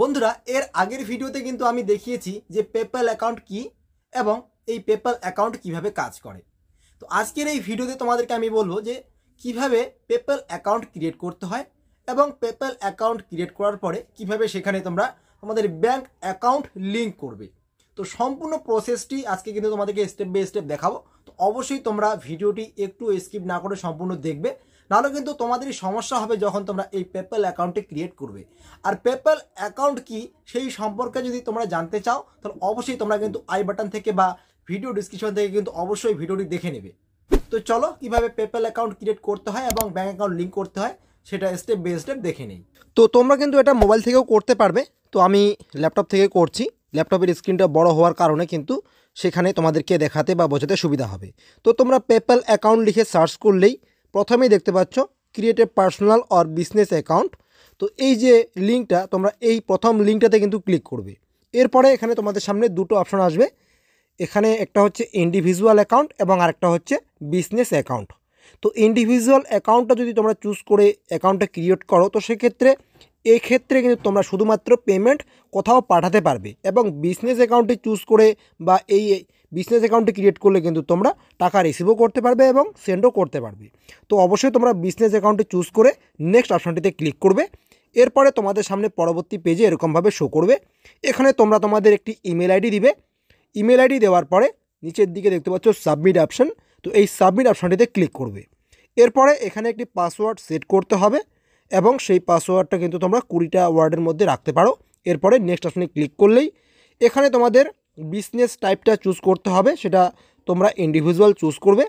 বন্ধুরা এর আগের ভিডিওতে কিন্তু আমি দেখিয়েছি যে পেপ্যাল অ্যাকাউন্ট কি এবং এই পেপ্যাল অ্যাকাউন্ট কিভাবে কাজ করে তো আজকের এই ভিডিওতে তোমাদেরকে আমি বলবো যে কিভাবে পেপ্যাল অ্যাকাউন্ট ক্রিয়েট করতে হয় এবং পেপ্যাল অ্যাকাউন্ট ক্রিয়েট করার পরে কিভাবে সেখানে তোমরা তোমাদের ব্যাংক অ্যাকাউন্ট লিঙ্ক করবে তো সম্পূর্ণ প্রসেসটি আজকে কিন্তু তোমাদেরকে স্টেপ বাই স্টেপ দেখাবো তো অবশ্যই তোমরা ভিডিওটি একটু স্কিপ না করে সম্পূর্ণ দেখবে নাহলে কিন্তু তোমাদেরই সমস্যা হবে যখন তোমরা এই পেপ্যাল অ্যাকাউন্টটি ক্রিয়েট করবে আর পেপ্যাল অ্যাকাউন্ট কি সেই সম্পর্কে যদি তোমরা জানতে চাও তাহলে অবশ্যই তোমরা কিন্তু আই বাটন থেকে বা ভিডিও ডিসক্রিপশন থেকে কিন্তু অবশ্যই ভিডিওটি দেখে নেবে তো চলো কীভাবে পেপ্যাল অ্যাকাউন্ট ক্রিয়েট করতে হয় এবং ব্যাঙ্ক অ্যাকাউন্ট লিঙ্ক করতে হয় সেটা স্টেপ বাই স্টেপ দেখে নিই তো তোমরা কিন্তু এটা মোবাইল থেকেও করতে পারবে তো আমি ল্যাপটপ থেকে করছি ল্যাপটপের স্ক্রিনটা বড় হওয়ার কারণে কিন্তু সেখানে তোমাদেরকে দেখাতে বা বোঝাতে সুবিধা হবে তো তোমরা পেপ্যাল অ্যাকাউন্ট লিখে সার্চ করলেই প্রথমেই দেখতে পাচ্ছ create a personal or business account তো এই যে লিঙ্কটা তোমরা এই প্রথম লিঙ্কটাতে কিন্তু ক্লিক করবে এরপরে এখানে তোমাদের সামনে দুটো অপশন আসবে এখানে একটা হচ্ছে ইন্ডিভিজুয়াল অ্যাকাউন্ট এবং আরেকটা হচ্ছে বিজনেস অ্যাকাউন্ট তো ইন্ডিভিজুয়াল অ্যাকাউন্টটা যদি তোমরা চুজ করে অ্যাকাউন্টটা ক্রিয়েট করো তো সেক্ষেত্রে এক্ষেত্রে কিন্তু তোমরা শুধুমাত্র পেমেন্ট কোথাও পাঠাতে পারবে এবং বিজনেস অ্যাকাউন্টটি চুজ করে বা এই বিজনেস অ্যাকাউন্টটি ক্রিয়েট করলে কিন্তু তোমরা টাকা রিসিভও করতে পারবে এবং সেন্ডও করতে পারবে তো অবশ্যই তোমরা বিজনেস অ্যাকাউন্টটি চুজ করে নেক্সট অপশানটিতে ক্লিক করবে এরপরে তোমাদের সামনে পরবর্তী পেজে এরকমভাবে শো করবে এখানে তোমরা তোমাদের একটি ইমেল আইডি দিবে ইমেল আইডি দেওয়ার পরে নিচের দিকে দেখতে পাচ্ছ সাবমিট অপশান তো এই সাবমিট অপশানটিতে ক্লিক করবে এরপরে এখানে একটি পাসওয়ার্ড সেট করতে হবে এবং সেই পাসওয়ার্ডটা কিন্তু তোমরা কুড়িটা ওয়ার্ডের মধ্যে রাখতে পারো এরপরে নেক্সট অপশানে ক্লিক করলেই এখানে তোমাদের বিজনেস টাইপটা চুজ করতে হবে সেটা তোমরা ইন্ডিভিজুয়াল চুজ করবে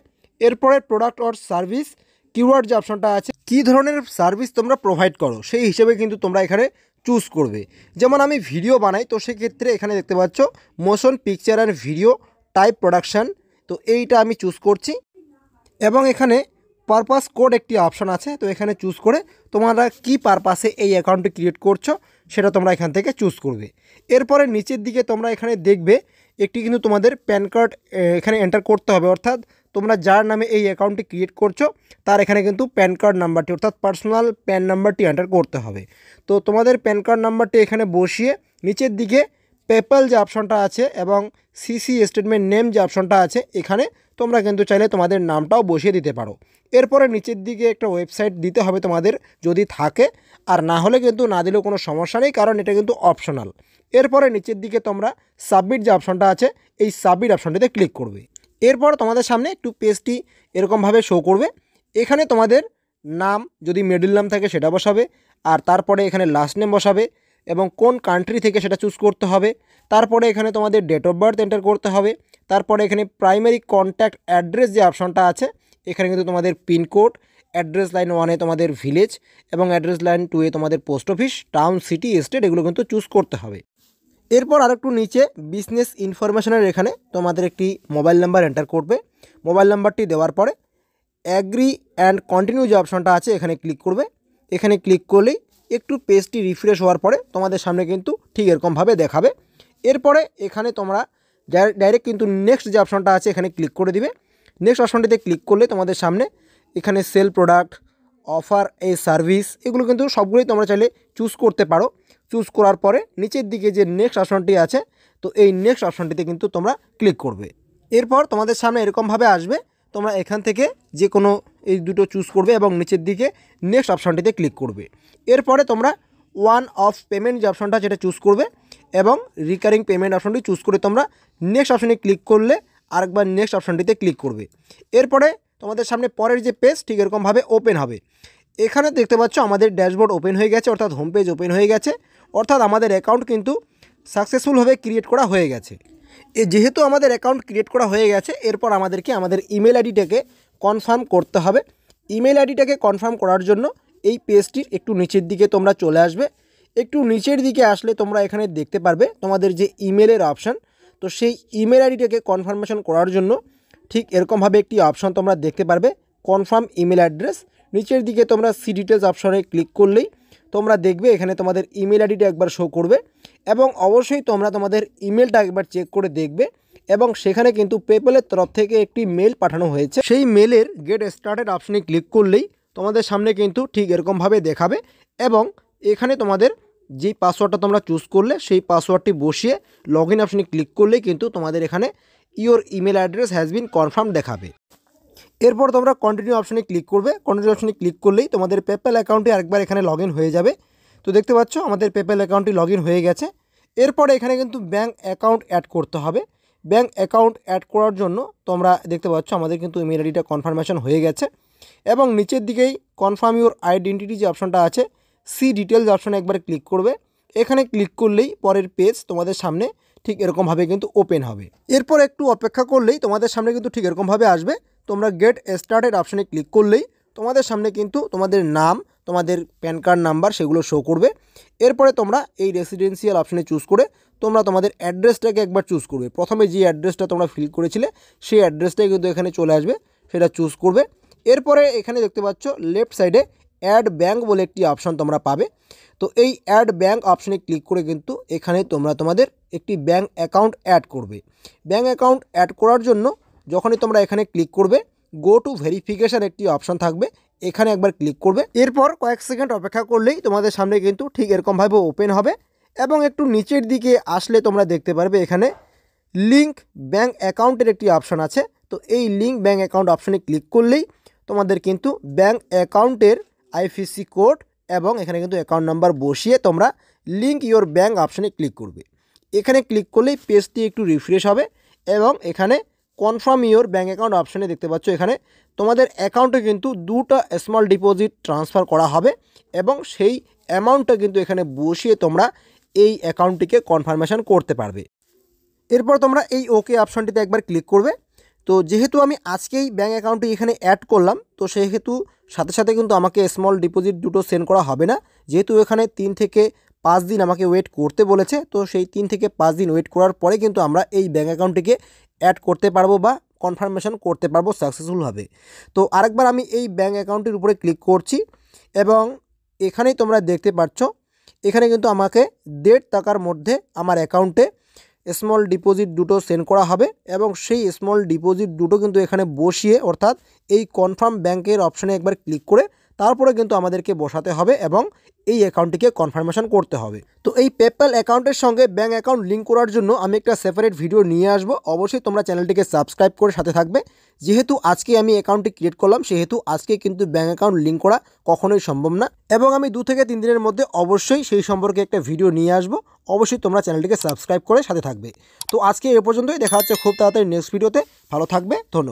এরপরে প্রোডাক্ট অর সার্ভিস কিওয়ার্ড যে অপশানটা আছে কি ধরনের সার্ভিস তোমরা প্রোভাইড করো সেই হিসেবে কিন্তু তোমরা এখানে চুজ করবে যেমন আমি ভিডিও বানাই তো সেক্ষেত্রে এখানে দেখতে পাচ্ছ motion picture and video type production তো এইটা আমি চুজ করছি এবং এখানে পারপাস কোড একটি অপশান আছে তো এখানে চুজ করে তোমরা কি পারপাসে এই অ্যাকাউন্টটি ক্রিয়েট করছো সেটা তোমরা এখান থেকে চুজ করবে এরপরে নিচের দিকে তোমরা এখানে দেখবে একটি কিন্তু তোমাদের প্যান কার্ড এখানে এন্টার করতে হবে অর্থাৎ তোমরা যার নামে এই অ্যাকাউন্টটি ক্রিয়েট করছো তার এখানে কিন্তু প্যান কার্ড নাম্বারটি অর্থাৎ পার্সোনাল প্যান নাম্বারটি এন্টার করতে হবে তো তোমাদের প্যান কার্ড নাম্বারটি এখানে বসিয়ে নিচের দিকে পেপ্যাল যে অপশনটা আছে এবং সিসি স্টেটমেন্ট নেম যে অপশনটা আছে এখানে তোমরা কিন্তু চাইলে তোমাদের নামটাও বসিয়ে দিতে পারো এরপরে নিচের দিকে একটা ওয়েবসাইট দিতে হবে তোমাদের যদি থাকে আর না হলে কিন্তু না দিলেও কোনো সমস্যা নেই কারণ এটা কিন্তু অপশনাল এরপরে নিচের দিকে তোমরা সাবমিট যে অপশনটা আছে এই সাবমিট অপশনটিতে ক্লিক করবে এরপর তোমাদের সামনে একটু পেজটি এরকমভাবে শো করবে এখানে তোমাদের নাম যদি মিডল নাম থাকে সেটা বসাবে আর তারপরে এখানে লাস্ট নেম বসাবে এবং কোন কান্ট্রি থেকে সেটা চুজ করতে হবে তারপরে এখানে তোমাদের ডেট অফ বার্থ এন্টার করতে হবে তারপরে এখানে প্রাইমারি কন্ট্যাক্ট অ্যাড্রেস যে অপশনটা আছে এখানে কিন্তু তোমাদের পিনকোড অ্যাড্রেস লাইন ওয়ানে তোমাদের ভিলেজ এবং অ্যাড্রেস লাইন টুয়ে তোমাদের post office town city state এগুলো কিন্তু চুজ করতে হবে এরপর আরেকটু নিচে বিজনেস ইনফরমেশনের এখানে তোমাদের একটি মোবাইল নাম্বার এন্টার করবে মোবাইল নাম্বারটি দেওয়ার পরে অ্যাগ্রি অ্যান্ড কন্টিনিউ যে অপশনটা আছে এখানে ক্লিক করবে এখানে ক্লিক করলেই একটু পেজটি রিফ্রেশ হওয়ার পরে তোমাদের সামনে কিন্তু ঠিক এরকমভাবে দেখাবে এরপরে এখানে তোমরা ডাইরেক্ট কিন্তু নেক্সট যে অপশানটা আছে এখানে ক্লিক করে দিবে নেক্সট অপশানটিতে ক্লিক করলে তোমাদের সামনে এখানে সেল প্রোডাক্ট অফার এই সার্ভিস এগুলো কিন্তু সবগুলোই তোমরা চাইলে চুজ করতে পারো চুজ করার পরে নিচের দিকে যে নেক্সট অপশানটি আছে তো এই নেক্সট অপশানটিতে কিন্তু তোমরা ক্লিক করবে এরপর তোমাদের সামনে এরকমভাবে আসবে তোমরা এখান থেকে যে কোনো এই দুটো চুজ করবে এবং নিচের দিকে নেক্সট অপশানটিতে ক্লিক করবে এরপরে তোমরা ওয়ান অফ পেমেন্ট যে অপশানটা সেটা চুজ করবে এবং রিকারিং পেমেন্ট অপশানটি চুজ করে তোমরা নেক্সট অপশানে ক্লিক করলে আরেকবার নেক্সট অপশানটিতে ক্লিক করবে এরপরে তোমাদের সামনে পরের যে পেজ ঠিক এরকমভাবে ওপেন হবে এখানে দেখতে পাচ্ছ আমাদের ড্যাশবোর্ড ওপেন হয়ে গেছে অর্থাৎ হোম পেজ ওপেন হয়ে গেছে অর্থাৎ আমাদের অ্যাকাউন্ট কিন্তু সাকসেসফুলভাবে ক্রিয়েট করা হয়ে গেছে যেহেতু আমাদের অ্যাকাউন্ট ক্রিয়েট করা হয়ে গেছে এরপর আমাদেরকে আমাদের ইমেল আইডিটাকে কনফার্ম করতে হবে ইমেল আইডিটাকে কনফার্ম করার জন্য এই পেজটির একটু নিচের দিকে তোমরা চলে আসবে একটু নিচের দিকে আসলে তোমরা এখানে দেখতে পারবে তোমাদের যে ইমেলের অপশান তো সেই ইমেল আইডিটাকে কনফার্মেশন করার জন্য ঠিক এরকমভাবে একটি অপশান তোমরা দেখতে পারবে কনফার্ম ইমেল অ্যাড্রেস নিচের দিকে তোমরা সি ডিটেলস অপশানে ক্লিক করলেই তোমরা দেখবে এখানে তোমাদের ইমেল আইডিটা একবার শো করবে এবং অবশ্যই তোমরা তোমাদের ইমেলটা একবার চেক করে দেখবে এবং সেখানে কিন্তু পেপ্যালের তরফ থেকে একটি মেল পাঠানো হয়েছে সেই মেলের গেট স্টার্টেড অপশনে ক্লিক করলেই তোমাদের সামনে কিন্তু ঠিক এরকমভাবে দেখাবে এবং এখানে তোমাদের যে পাসওয়ার্ডটা তোমরা চুজ করলে সেই পাসওয়ার্ডটি বসিয়ে লগ ইন অপশনে ক্লিক করলেই কিন্তু তোমাদের এখানে your email address has been confirm দেখাবে এরপর তোমরা কন্টিনিউ অপশানে ক্লিক করবে কন্টিনিউ অপশানে ক্লিক করলেই তোমাদের পেপ্যাল অ্যাকাউন্টে আরেকবার এখানে লগ হয়ে যাবে তো দেখতে পাচ্ছ আমাদের পেপ্যাল অ্যাকাউন্টটি লগ হয়ে গেছে এরপরে এখানে কিন্তু ব্যাঙ্ক অ্যাকাউন্ট অ্যাড করতে হবে ব্যাঙ্ক অ্যাকাউন্ট অ্যাড করার জন্য তোমরা দেখতে পাচ্ছ আমাদের কিন্তু ইমেল আইডিটা কনফার্মেশন হয়ে গেছে এবং নিচের দিকেই কনফার্ম ইউর আইডেন্টিটি যে অপশানটা আছে সি ডিটেলস অপশানে একবার ক্লিক করবে এখানে ক্লিক করলেই পরের পেজ তোমাদের সামনে ঠিক এরকমভাবে কিন্তু ওপেন হবে এরপর একটু অপেক্ষা করলেই তোমাদের সামনে কিন্তু ঠিক এরকমভাবে আসবে তোমরা গেট স্টার্টেড অপশানে ক্লিক করলেই তোমাদের সামনে কিন্তু তোমাদের নাম তোমাদের প্যান কার্ড নাম্বার সেগুলো শো করবে এরপরে তোমরা এই রেসিডেন্সিয়াল অপশানে চুজ করে তোমরা তোমাদের অ্যাড্রেসটাকে একবার চুজ করবে প্রথমে যে অ্যাড্রেসটা তোমরা ফিল করেছিলে সেই অ্যাড্রেসটাই কিন্তু এখানে চলে আসবে সেটা চুজ করবে এরপরে এখানে দেখতে পাচ্ছ লেফট সাইডে অ্যাড ব্যাঙ্ক বলে একটি অপশান তোমরা পাবে তো এই অ্যাড ব্যাঙ্ক অপশানে ক্লিক করে কিন্তু এখানে তোমরা তোমাদের একটি ব্যাঙ্ক অ্যাকাউন্ট অ্যাড করবে ব্যাঙ্ক অ্যাকাউন্ট অ্যাড করার জন্য যখনই তোমরা এখানে ক্লিক করবে গো টু ভেরিফিকেশান একটি অপশন থাকবে এখানে একবার ক্লিক করবে এরপর কয়েক সেকেন্ড অপেক্ষা করলেই তোমাদের সামনে কিন্তু ঠিক এরকমভাবে ওপেন হবে এবং একটু নিচের দিকে আসলে তোমরা দেখতে পারবে এখানে লিঙ্ক ব্যাঙ্ক অ্যাকাউন্টের একটি অপশন আছে তো এই লিঙ্ক ব্যাঙ্ক অ্যাকাউন্ট অপশনে ক্লিক করলেই তোমাদের কিন্তু ব্যাঙ্ক অ্যাকাউন্টের আইফিসি কোড এবং এখানে কিন্তু অ্যাকাউন্ট নাম্বার বসিয়ে তোমরা লিঙ্ক ইওর ব্যাঙ্ক অপশনে ক্লিক করবে এখানে ক্লিক করলেই পেজটি একটু রিফ্রেশ হবে এবং এখানে কনফার্ম ইওর ব্যাঙ্ক অ্যাকাউন্ট অপশানে দেখতে পাচ্ছ এখানে তোমাদের অ্যাকাউন্টে কিন্তু দুটা স্মল ডিপোজিট ট্রান্সফার করা হবে এবং সেই অ্যামাউন্টটা কিন্তু এখানে বসিয়ে তোমরা এই অ্যাকাউন্টটিকে কনফার্মেশন করতে পারবে এরপর তোমরা এই ওকে অপশানটিতে একবার ক্লিক করবে তো যেহেতু আমি আজকেই ব্যাঙ্ক অ্যাকাউন্টটি এখানে অ্যাড করলাম তো সেহেতু সাথে সাথে কিন্তু আমাকে স্মল ডিপোজিট দুটো সেন্ড করা হবে না যেহেতু এখানে তিন থেকে পাঁচ দিন আমাকে ওয়েট করতে বলেছে তো সেই তিন থেকে পাঁচ দিন ওয়েট করার পরে কিন্তু আমরা এই ব্যাঙ্ক অ্যাকাউন্টটিকে অ্যাড করতে পারবো বা কনফার্মেশন করতে পারবো সাকসেসফুলভাবে তো আরেকবার আমি এই ব্যাঙ্ক অ্যাকাউন্টের উপরে ক্লিক করছি এবং এখানেই তোমরা দেখতে পাচ্ছ এখানে কিন্তু আমাকে দেড় টাকার মধ্যে আমার অ্যাকাউন্টে স্মল ডিপোজিট দুটো সেন্ড করা হবে এবং সেই স্মল ডিপোজিট দুটো কিন্তু এখানে বসিয়ে অর্থাৎ এই কনফার্ম ব্যাংকের অপশানে একবার ক্লিক করে তারপরে কিন্তু আমাদেরকে বসাতে হবে এবং এই অ্যাকাউন্টটিকে কনফার্মেশন করতে হবে তো এই পেপ্যাল অ্যাকাউন্টের সঙ্গে ব্যাঙ্ক অ্যাকাউন্ট লিঙ্ক করার জন্য আমি একটা সেপারেট ভিডিও নিয়ে আসব অবশ্যই তোমরা চ্যানেলটিকে সাবস্ক্রাইব করে সাথে থাকবে যেহেতু আজকে আমি অ্যাকাউন্টটি ক্রিয়েট করলাম সেহেতু আজকে কিন্তু ব্যাঙ্ক অ্যাকাউন্ট লিঙ্ক করা কখনোই সম্ভব না এবং আমি দু থেকে তিন দিনের মধ্যে অবশ্যই সেই সম্পর্কে একটা ভিডিও নিয়ে আসব অবশ্যই তোমরা চ্যানেলটিকে সাবস্ক্রাইব করে সাথে থাকবে তো আজকে এ পর্যন্তই দেখা হচ্ছে খুব তাড়াতাড়ি নেক্সট ভিডিওতে ভালো থাকবে ধন্যবাদ